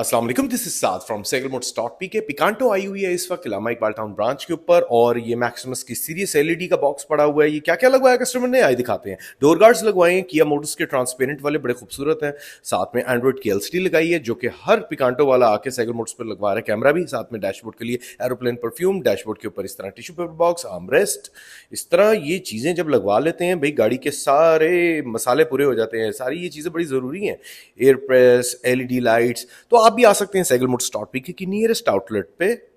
Aslam this is Saad from Sehgal motors stock P K Picanto आई हुई है इस वक्त इलामा इकबाल टाउन ब्रांच के ऊपर और ये मैक्सिमस की सीरीज एलईडी का बॉक्स पड़ा हुआ है ये क्या क्या लगवाया कस्टमर ने आए दिखाते हैं डोर गार्ड्स लगवाए हैं किया मोटर्स के ट्रांसपेरेंट वाले बड़े खूबसूरत हैं साथ में एंड्रॉइड की एलसीडी लगाई है जो कि हर पिकांटो वाला आके सेगल मोटर्स पर लगवा रहा है कैमरा भी साथ में डैशबोर्ड के लिए एरोप्लेन परफ्यूम डैशबोर्ड के ऊपर इस तरह टिश्यू पेपर बॉक्स आमरेस्ट इस तरह ये चीज़ें जब लगवा लेते हैं भाई गाड़ी के सारे मसाले पूरे हो जाते हैं सारी ये चीज़ें बड़ी ज़रूरी हैं एयर प्रेस एलईडी लाइट्स तो आप आप भी आ सकते हैं सैगल मोटर्स डॉट पी क्योंकि नियरेस्ट आउटलेट पे